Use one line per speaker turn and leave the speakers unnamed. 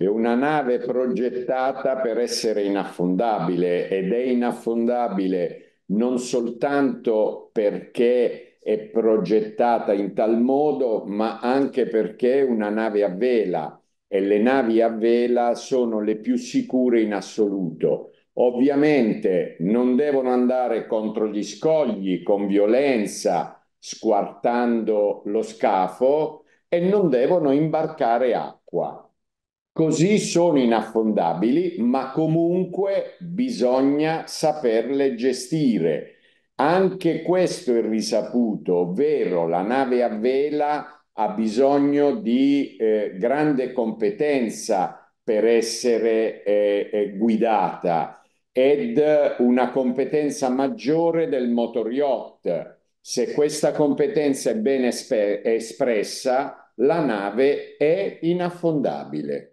È una nave progettata per essere inaffondabile ed è inaffondabile non soltanto perché è progettata in tal modo, ma anche perché è una nave a vela e le navi a vela sono le più sicure in assoluto. Ovviamente non devono andare contro gli scogli con violenza, squartando lo scafo e non devono imbarcare acqua. Così sono inaffondabili, ma comunque bisogna saperle gestire. Anche questo è risaputo, ovvero la nave a vela ha bisogno di eh, grande competenza per essere eh, eh guidata ed una competenza maggiore del motor yacht. Se questa competenza è ben espressa, la nave è inaffondabile.